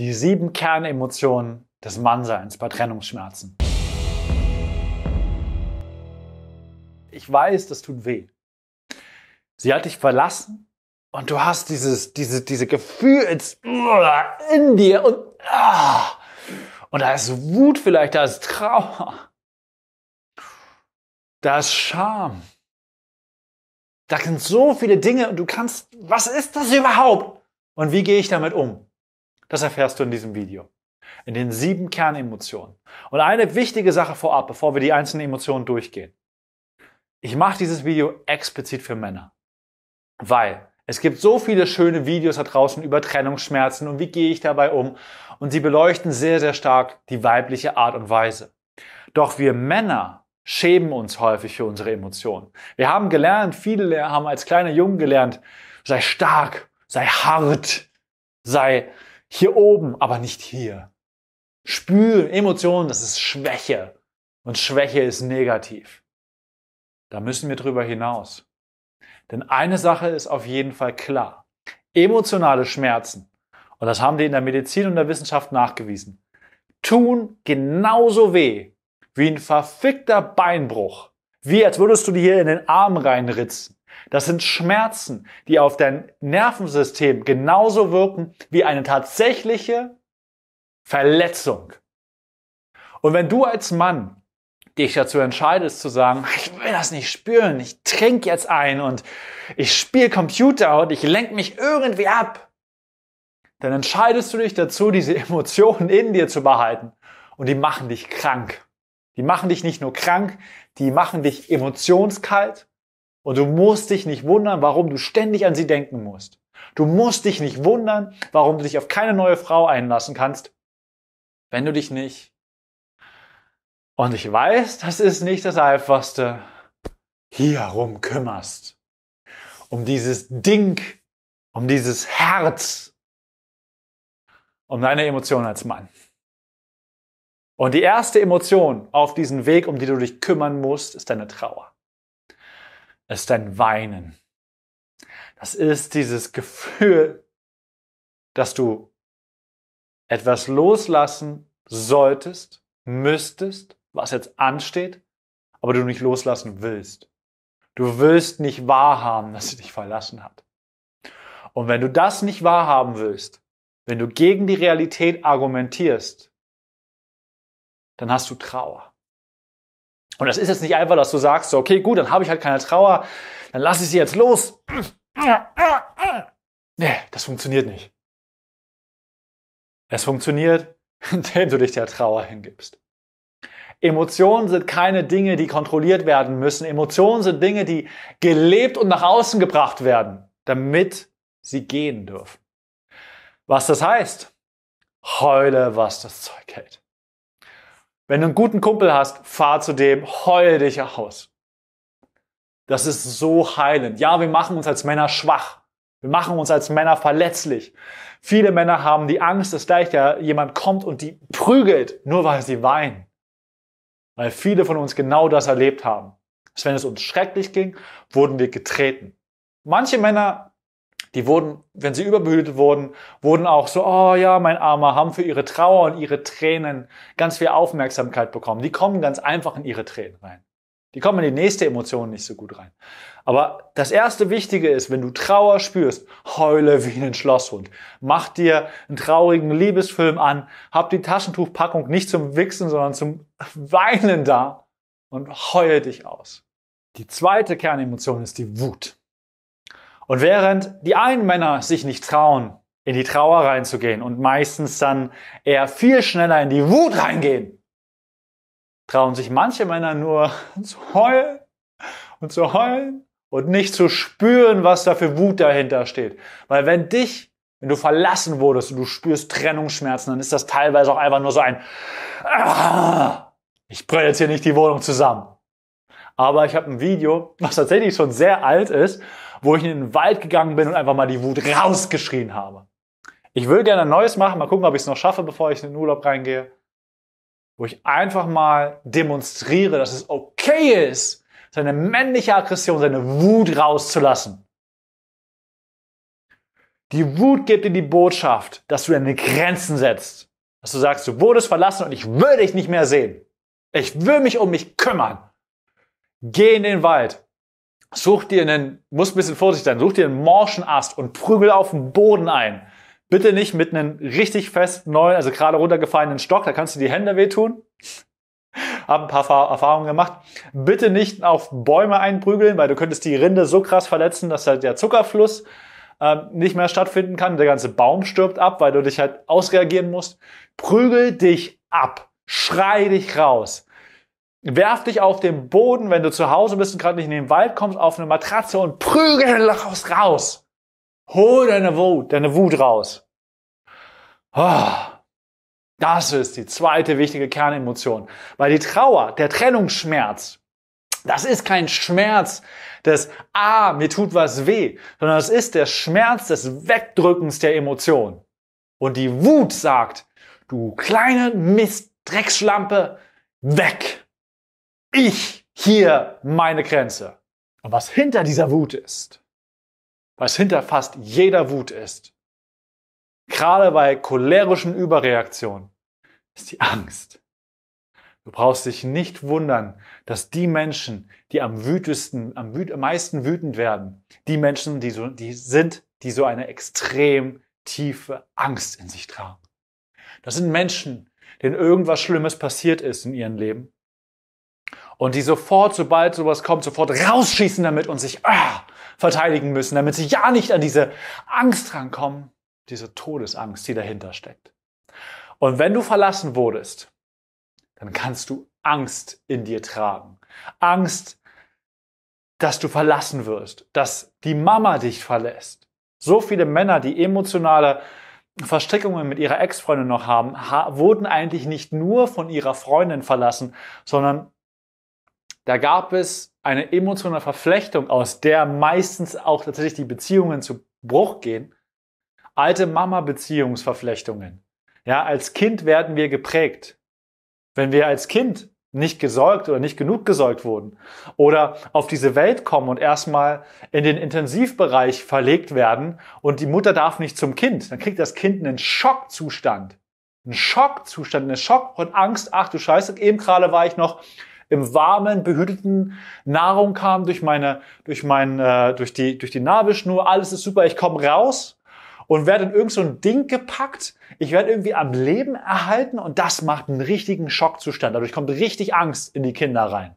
Die sieben Kernemotionen des Mannseins bei Trennungsschmerzen. Ich weiß, das tut weh. Sie hat dich verlassen und du hast dieses, diese, diese Gefühl in dir und, ah, und da ist Wut vielleicht, da ist Trauer, da ist Scham. Da sind so viele Dinge und du kannst, was ist das überhaupt? Und wie gehe ich damit um? Das erfährst du in diesem Video. In den sieben Kernemotionen. Und eine wichtige Sache vorab, bevor wir die einzelnen Emotionen durchgehen. Ich mache dieses Video explizit für Männer. Weil es gibt so viele schöne Videos da draußen über Trennungsschmerzen und wie gehe ich dabei um. Und sie beleuchten sehr, sehr stark die weibliche Art und Weise. Doch wir Männer schämen uns häufig für unsere Emotionen. Wir haben gelernt, viele haben als kleine Jungen gelernt, sei stark, sei hart, sei hier oben, aber nicht hier. Spülen, Emotionen, das ist Schwäche. Und Schwäche ist negativ. Da müssen wir drüber hinaus. Denn eine Sache ist auf jeden Fall klar. Emotionale Schmerzen, und das haben die in der Medizin und der Wissenschaft nachgewiesen, tun genauso weh wie ein verfickter Beinbruch. Wie als würdest du dir hier in den Arm reinritzen. Das sind Schmerzen, die auf dein Nervensystem genauso wirken wie eine tatsächliche Verletzung. Und wenn du als Mann dich dazu entscheidest zu sagen, ich will das nicht spüren, ich trinke jetzt ein und ich spiele Computer und ich lenke mich irgendwie ab, dann entscheidest du dich dazu, diese Emotionen in dir zu behalten und die machen dich krank. Die machen dich nicht nur krank, die machen dich emotionskalt und du musst dich nicht wundern, warum du ständig an sie denken musst. Du musst dich nicht wundern, warum du dich auf keine neue Frau einlassen kannst, wenn du dich nicht. Und ich weiß, das ist nicht das Einfachste, hierum kümmerst. Um dieses Ding, um dieses Herz, um deine Emotionen als Mann. Und die erste Emotion auf diesem Weg, um die du dich kümmern musst, ist deine Trauer ist ein Weinen. Das ist dieses Gefühl, dass du etwas loslassen solltest, müsstest, was jetzt ansteht, aber du nicht loslassen willst. Du willst nicht wahrhaben, dass sie dich verlassen hat. Und wenn du das nicht wahrhaben willst, wenn du gegen die Realität argumentierst, dann hast du Trauer. Und das ist jetzt nicht einfach, dass du sagst, so, okay, gut, dann habe ich halt keine Trauer, dann lasse ich sie jetzt los. Nee, das funktioniert nicht. Es funktioniert, indem du dich der Trauer hingibst. Emotionen sind keine Dinge, die kontrolliert werden müssen. Emotionen sind Dinge, die gelebt und nach außen gebracht werden, damit sie gehen dürfen. Was das heißt? Heule, was das Zeug hält. Wenn du einen guten Kumpel hast, fahr zu dem, heul dich aus. Das ist so heilend. Ja, wir machen uns als Männer schwach. Wir machen uns als Männer verletzlich. Viele Männer haben die Angst, dass gleich ja jemand kommt und die prügelt, nur weil sie weinen. Weil viele von uns genau das erlebt haben. Dass wenn es uns schrecklich ging, wurden wir getreten. Manche Männer die wurden, wenn sie überbehütet wurden, wurden auch so, oh ja, mein Armer, haben für ihre Trauer und ihre Tränen ganz viel Aufmerksamkeit bekommen. Die kommen ganz einfach in ihre Tränen rein. Die kommen in die nächste Emotion nicht so gut rein. Aber das erste Wichtige ist, wenn du Trauer spürst, heule wie ein Schlosshund. Mach dir einen traurigen Liebesfilm an, hab die Taschentuchpackung nicht zum Wichsen, sondern zum Weinen da und heul dich aus. Die zweite Kernemotion ist die Wut. Und während die einen Männer sich nicht trauen, in die Trauer reinzugehen und meistens dann eher viel schneller in die Wut reingehen, trauen sich manche Männer nur zu heulen und zu heulen und nicht zu spüren, was da für Wut dahinter steht. Weil wenn dich, wenn du verlassen wurdest und du spürst Trennungsschmerzen, dann ist das teilweise auch einfach nur so ein, ah, ich brenne jetzt hier nicht die Wohnung zusammen. Aber ich habe ein Video, was tatsächlich schon sehr alt ist, wo ich in den Wald gegangen bin und einfach mal die Wut rausgeschrien habe. Ich will gerne ein neues machen, mal gucken, ob ich es noch schaffe, bevor ich in den Urlaub reingehe, wo ich einfach mal demonstriere, dass es okay ist, seine männliche Aggression, seine Wut rauszulassen. Die Wut gibt dir die Botschaft, dass du deine Grenzen setzt. Dass du sagst, du wurdest verlassen und ich will dich nicht mehr sehen. Ich will mich um mich kümmern. Geh in den Wald. Such dir einen, muss ein bisschen vorsichtig sein, such dir einen morschen Ast und prügel auf den Boden ein. Bitte nicht mit einem richtig festen, neuen, also gerade runtergefallenen Stock, da kannst du die Hände wehtun. Hab ein paar Erfahrungen gemacht. Bitte nicht auf Bäume einprügeln, weil du könntest die Rinde so krass verletzen, dass halt der Zuckerfluss ähm, nicht mehr stattfinden kann. Der ganze Baum stirbt ab, weil du dich halt ausreagieren musst. Prügel dich ab. Schrei dich raus. Werf dich auf den Boden, wenn du zu Hause bist und gerade nicht in den Wald kommst, auf eine Matratze und prügel deine Lachos raus. Hol deine Wut, deine Wut raus. Ah, das ist die zweite wichtige Kernemotion. Weil die Trauer, der Trennungsschmerz, das ist kein Schmerz des, ah, mir tut was weh, sondern es ist der Schmerz des Wegdrückens der Emotion. Und die Wut sagt, du kleine Mistdrecksschlampe, weg! ich hier meine Grenze. Und was hinter dieser Wut ist, was hinter fast jeder Wut ist, gerade bei cholerischen Überreaktionen, ist die Angst. Du brauchst dich nicht wundern, dass die Menschen, die am wütesten, am, wüt, am meisten wütend werden, die Menschen, die, so, die sind, die so eine extrem tiefe Angst in sich tragen. Das sind Menschen, denen irgendwas Schlimmes passiert ist in ihrem Leben und die sofort, sobald sowas kommt, sofort rausschießen damit und sich ah, verteidigen müssen, damit sie ja nicht an diese Angst rankommen, diese Todesangst, die dahinter steckt. Und wenn du verlassen wurdest, dann kannst du Angst in dir tragen. Angst, dass du verlassen wirst, dass die Mama dich verlässt. So viele Männer, die emotionale Verstrickungen mit ihrer Ex-Freundin noch haben, ha wurden eigentlich nicht nur von ihrer Freundin verlassen, sondern da gab es eine emotionale Verflechtung, aus der meistens auch tatsächlich die Beziehungen zu Bruch gehen. Alte Mama-Beziehungsverflechtungen. Ja, als Kind werden wir geprägt. Wenn wir als Kind nicht gesäugt oder nicht genug gesäugt wurden oder auf diese Welt kommen und erstmal in den Intensivbereich verlegt werden und die Mutter darf nicht zum Kind, dann kriegt das Kind einen Schockzustand. Ein Schockzustand, eine Schock und Angst. Ach du Scheiße, eben gerade war ich noch im warmen, behüteten Nahrung kam durch meine, durch mein, äh, durch die, durch die Nabelschnur. Alles ist super. Ich komme raus und werde in irgend so ein Ding gepackt. Ich werde irgendwie am Leben erhalten und das macht einen richtigen Schockzustand. Dadurch kommt richtig Angst in die Kinder rein.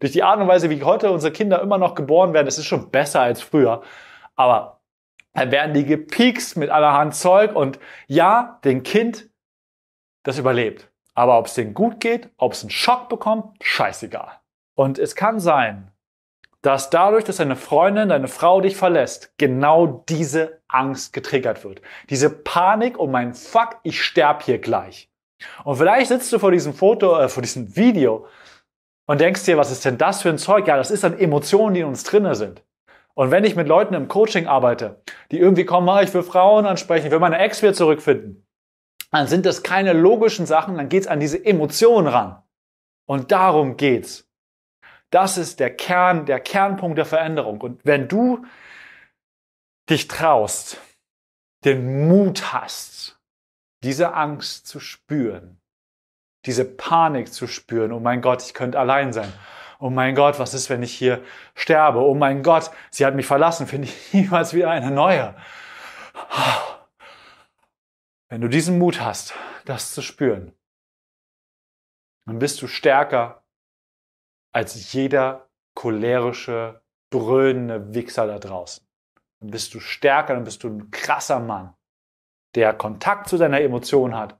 Durch die Art und Weise, wie heute unsere Kinder immer noch geboren werden, das ist schon besser als früher. Aber dann werden die gepiekst mit allerhand Zeug und ja, den Kind, das überlebt. Aber ob es denen gut geht, ob es einen Schock bekommt, scheißegal. Und es kann sein, dass dadurch, dass deine Freundin, deine Frau dich verlässt, genau diese Angst getriggert wird. Diese Panik um oh mein Fuck, ich sterb hier gleich. Und vielleicht sitzt du vor diesem Foto, äh, vor diesem Video und denkst dir, was ist denn das für ein Zeug? Ja, das ist dann Emotionen, die in uns drinne sind. Und wenn ich mit Leuten im Coaching arbeite, die irgendwie kommen, ah, ich will Frauen ansprechen, ich will meine Ex wieder zurückfinden, dann sind das keine logischen Sachen, dann geht's an diese Emotionen ran. Und darum geht's. Das ist der Kern, der Kernpunkt der Veränderung. Und wenn du dich traust, den Mut hast, diese Angst zu spüren, diese Panik zu spüren, oh mein Gott, ich könnte allein sein. Oh mein Gott, was ist, wenn ich hier sterbe? Oh mein Gott, sie hat mich verlassen, finde ich niemals wieder eine neue. Oh wenn du diesen Mut hast, das zu spüren, dann bist du stärker als jeder cholerische, dröhnende Wichser da draußen. Dann bist du stärker, dann bist du ein krasser Mann, der Kontakt zu deiner Emotion hat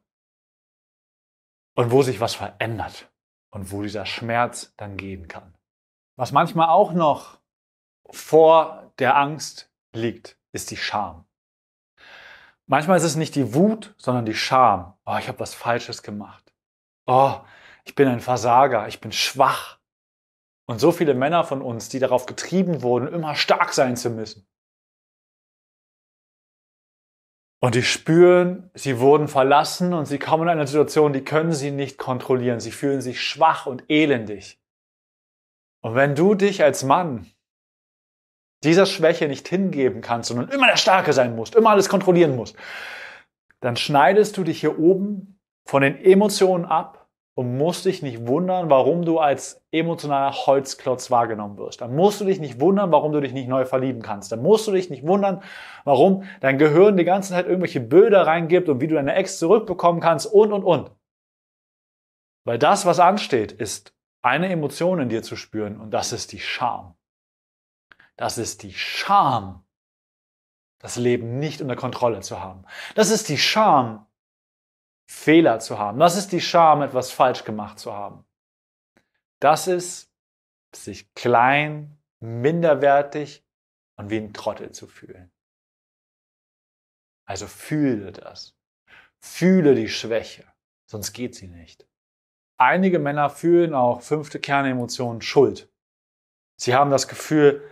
und wo sich was verändert und wo dieser Schmerz dann gehen kann. Was manchmal auch noch vor der Angst liegt, ist die Scham. Manchmal ist es nicht die Wut, sondern die Scham. Oh, ich habe was Falsches gemacht. Oh, ich bin ein Versager, ich bin schwach. Und so viele Männer von uns, die darauf getrieben wurden, immer stark sein zu müssen. Und die spüren, sie wurden verlassen und sie kommen in eine Situation, die können sie nicht kontrollieren. Sie fühlen sich schwach und elendig. Und wenn du dich als Mann dieser Schwäche nicht hingeben kannst, sondern immer der Starke sein musst, immer alles kontrollieren musst, dann schneidest du dich hier oben von den Emotionen ab und musst dich nicht wundern, warum du als emotionaler Holzklotz wahrgenommen wirst. Dann musst du dich nicht wundern, warum du dich nicht neu verlieben kannst. Dann musst du dich nicht wundern, warum dein Gehirn die ganze Zeit irgendwelche Bilder reingibt und wie du deine Ex zurückbekommen kannst und, und, und. Weil das, was ansteht, ist eine Emotion in dir zu spüren und das ist die Scham. Das ist die Scham, das Leben nicht unter Kontrolle zu haben. Das ist die Scham, Fehler zu haben. Das ist die Scham, etwas falsch gemacht zu haben. Das ist sich klein, minderwertig und wie ein Trottel zu fühlen. Also fühle das. Fühle die Schwäche, sonst geht sie nicht. Einige Männer fühlen auch fünfte Kernemotion Schuld. Sie haben das Gefühl,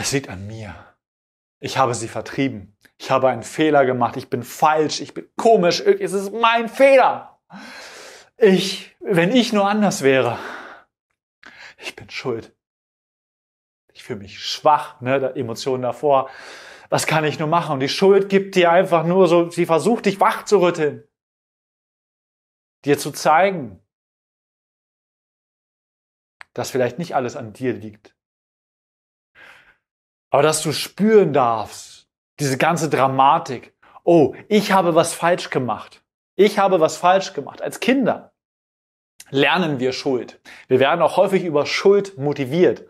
es liegt an mir. Ich habe sie vertrieben. Ich habe einen Fehler gemacht. Ich bin falsch. Ich bin komisch. Es ist mein Fehler. Ich, wenn ich nur anders wäre. Ich bin schuld. Ich fühle mich schwach, ne, da, Emotionen davor. Was kann ich nur machen? Und die Schuld gibt dir einfach nur so, sie versucht dich wach zu rütteln. Dir zu zeigen, dass vielleicht nicht alles an dir liegt, aber dass du spüren darfst, diese ganze Dramatik. Oh, ich habe was falsch gemacht. Ich habe was falsch gemacht. Als Kinder lernen wir Schuld. Wir werden auch häufig über Schuld motiviert.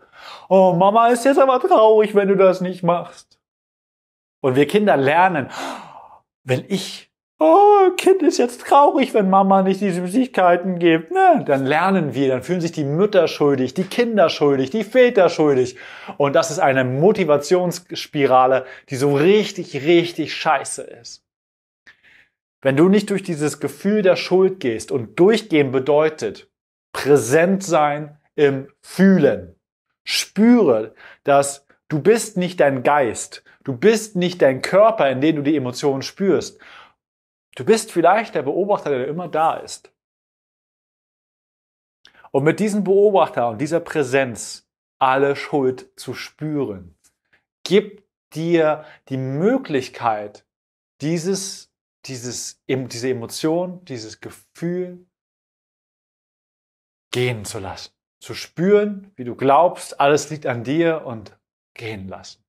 Oh, Mama ist jetzt aber traurig, wenn du das nicht machst. Und wir Kinder lernen, wenn ich oh, Kind ist jetzt traurig, wenn Mama nicht die Süßigkeiten gibt. Ne? Dann lernen wir, dann fühlen sich die Mütter schuldig, die Kinder schuldig, die Väter schuldig. Und das ist eine Motivationsspirale, die so richtig, richtig scheiße ist. Wenn du nicht durch dieses Gefühl der Schuld gehst und durchgehen bedeutet präsent sein im Fühlen. Spüre, dass du bist nicht dein Geist, du bist nicht dein Körper, in dem du die Emotionen spürst Du bist vielleicht der Beobachter, der immer da ist. Und mit diesem Beobachter und dieser Präsenz alle Schuld zu spüren, gibt dir die Möglichkeit, dieses, dieses, diese Emotion, dieses Gefühl gehen zu lassen. Zu spüren, wie du glaubst, alles liegt an dir und gehen lassen.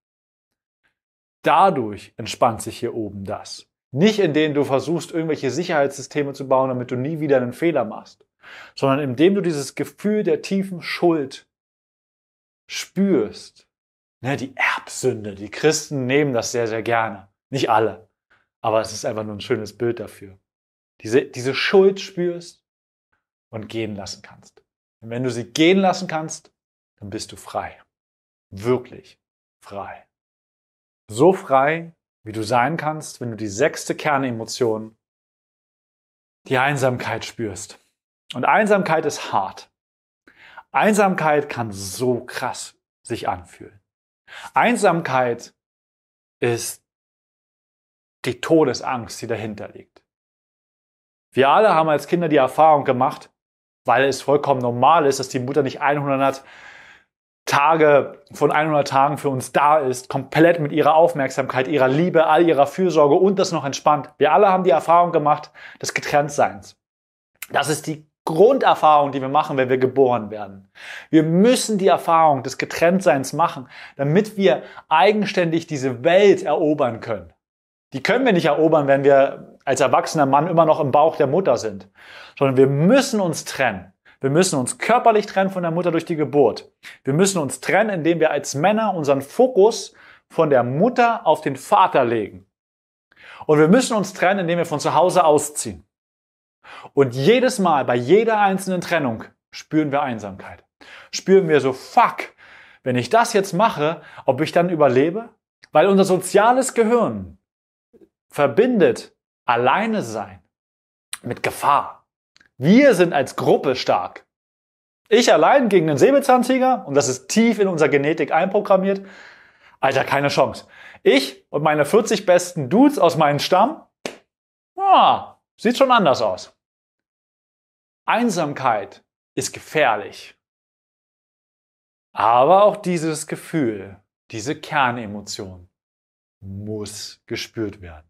Dadurch entspannt sich hier oben das. Nicht indem du versuchst, irgendwelche Sicherheitssysteme zu bauen, damit du nie wieder einen Fehler machst, sondern indem du dieses Gefühl der tiefen Schuld spürst. Ne, die Erbsünde, die Christen nehmen das sehr, sehr gerne. Nicht alle, aber es ist einfach nur ein schönes Bild dafür. Diese, diese Schuld spürst und gehen lassen kannst. Und wenn du sie gehen lassen kannst, dann bist du frei. Wirklich frei. So frei, wie du sein kannst, wenn du die sechste Kernemotion, die Einsamkeit spürst. Und Einsamkeit ist hart. Einsamkeit kann so krass sich anfühlen. Einsamkeit ist die Todesangst, die dahinter liegt. Wir alle haben als Kinder die Erfahrung gemacht, weil es vollkommen normal ist, dass die Mutter nicht 100 hat, Tage von 100 Tagen für uns da ist, komplett mit ihrer Aufmerksamkeit, ihrer Liebe, all ihrer Fürsorge und das noch entspannt. Wir alle haben die Erfahrung gemacht des Getrenntseins. Das ist die Grunderfahrung, die wir machen, wenn wir geboren werden. Wir müssen die Erfahrung des Getrenntseins machen, damit wir eigenständig diese Welt erobern können. Die können wir nicht erobern, wenn wir als erwachsener Mann immer noch im Bauch der Mutter sind, sondern wir müssen uns trennen. Wir müssen uns körperlich trennen von der Mutter durch die Geburt. Wir müssen uns trennen, indem wir als Männer unseren Fokus von der Mutter auf den Vater legen. Und wir müssen uns trennen, indem wir von zu Hause ausziehen. Und jedes Mal, bei jeder einzelnen Trennung, spüren wir Einsamkeit. Spüren wir so, fuck, wenn ich das jetzt mache, ob ich dann überlebe? Weil unser soziales Gehirn verbindet alleine sein mit Gefahr. Wir sind als Gruppe stark. Ich allein gegen einen Säbelzahntiger, und das ist tief in unserer Genetik einprogrammiert, Alter, keine Chance. Ich und meine 40 besten Dudes aus meinem Stamm, ah, sieht schon anders aus. Einsamkeit ist gefährlich. Aber auch dieses Gefühl, diese Kernemotion muss gespürt werden.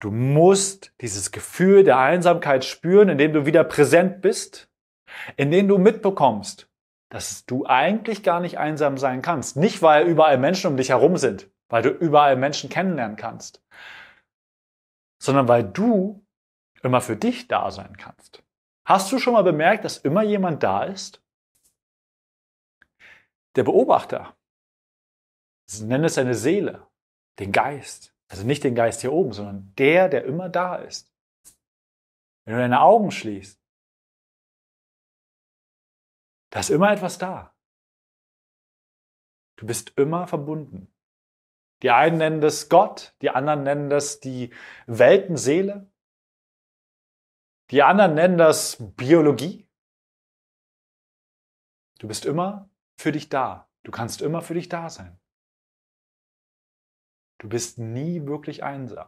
Du musst dieses Gefühl der Einsamkeit spüren, indem du wieder präsent bist, indem du mitbekommst, dass du eigentlich gar nicht einsam sein kannst. Nicht, weil überall Menschen um dich herum sind, weil du überall Menschen kennenlernen kannst, sondern weil du immer für dich da sein kannst. Hast du schon mal bemerkt, dass immer jemand da ist? Der Beobachter, nenn es seine Seele, den Geist, also nicht den Geist hier oben, sondern der, der immer da ist. Wenn du deine Augen schließt, da ist immer etwas da. Du bist immer verbunden. Die einen nennen das Gott, die anderen nennen das die Weltenseele, die anderen nennen das Biologie. Du bist immer für dich da. Du kannst immer für dich da sein. Du bist nie wirklich einsam.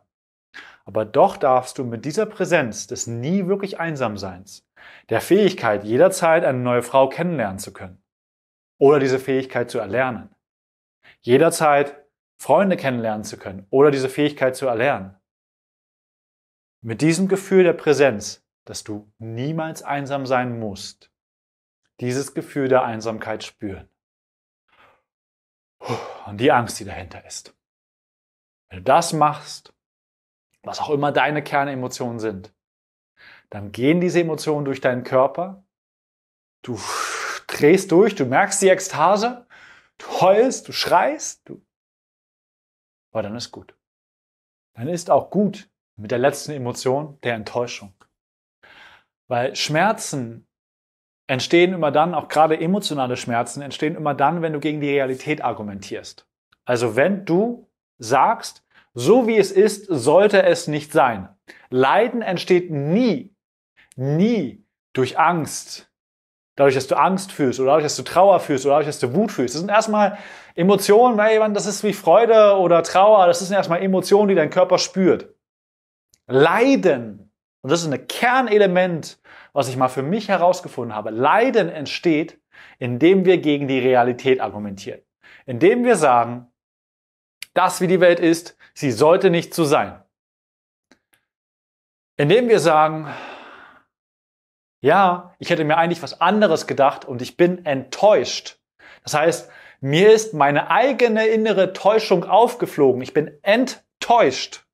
Aber doch darfst du mit dieser Präsenz des nie wirklich Einsamseins, der Fähigkeit, jederzeit eine neue Frau kennenlernen zu können oder diese Fähigkeit zu erlernen, jederzeit Freunde kennenlernen zu können oder diese Fähigkeit zu erlernen, mit diesem Gefühl der Präsenz, dass du niemals einsam sein musst, dieses Gefühl der Einsamkeit spüren und die Angst, die dahinter ist. Wenn du das machst, was auch immer deine Kernemotionen sind, dann gehen diese Emotionen durch deinen Körper, du drehst durch, du merkst die Ekstase, du heulst, du schreist, du. Aber dann ist gut. Dann ist auch gut mit der letzten Emotion der Enttäuschung. Weil Schmerzen entstehen immer dann, auch gerade emotionale Schmerzen entstehen immer dann, wenn du gegen die Realität argumentierst. Also wenn du sagst, so wie es ist, sollte es nicht sein. Leiden entsteht nie, nie durch Angst. Dadurch, dass du Angst fühlst oder dadurch, dass du Trauer fühlst oder dadurch, dass du Wut fühlst. Das sind erstmal Emotionen, weil das ist wie Freude oder Trauer. Das sind erstmal Emotionen, die dein Körper spürt. Leiden, und das ist ein Kernelement, was ich mal für mich herausgefunden habe. Leiden entsteht, indem wir gegen die Realität argumentieren. Indem wir sagen, das, wie die Welt ist, sie sollte nicht so sein. Indem wir sagen, ja, ich hätte mir eigentlich was anderes gedacht und ich bin enttäuscht. Das heißt, mir ist meine eigene innere Täuschung aufgeflogen. Ich bin enttäuscht.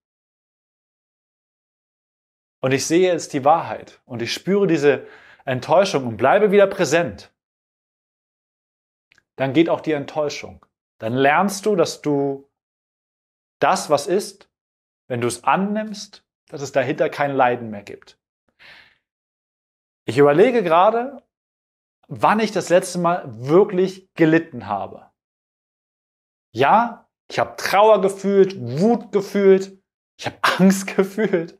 Und ich sehe jetzt die Wahrheit und ich spüre diese Enttäuschung und bleibe wieder präsent. Dann geht auch die Enttäuschung. Dann lernst du, dass du das, was ist, wenn du es annimmst, dass es dahinter kein Leiden mehr gibt. Ich überlege gerade, wann ich das letzte Mal wirklich gelitten habe. Ja, ich habe Trauer gefühlt, Wut gefühlt, ich habe Angst gefühlt.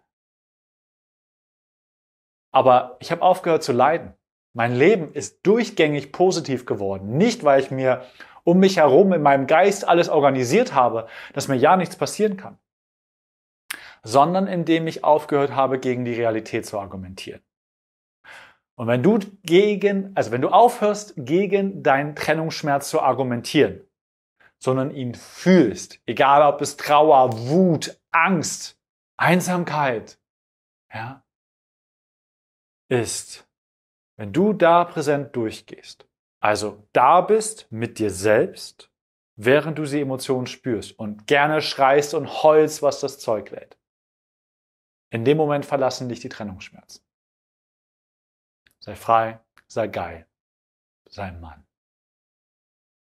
Aber ich habe aufgehört zu leiden. Mein Leben ist durchgängig positiv geworden. Nicht, weil ich mir um mich herum in meinem Geist alles organisiert habe, dass mir ja nichts passieren kann, sondern indem ich aufgehört habe, gegen die Realität zu argumentieren. Und wenn du gegen, also wenn du aufhörst, gegen deinen Trennungsschmerz zu argumentieren, sondern ihn fühlst, egal ob es Trauer, Wut, Angst, Einsamkeit, ja, ist, wenn du da präsent durchgehst, also da bist mit dir selbst, während du die Emotionen spürst und gerne schreist und heulst, was das Zeug lädt. In dem Moment verlassen dich die Trennungsschmerzen. Sei frei, sei geil, sei Mann.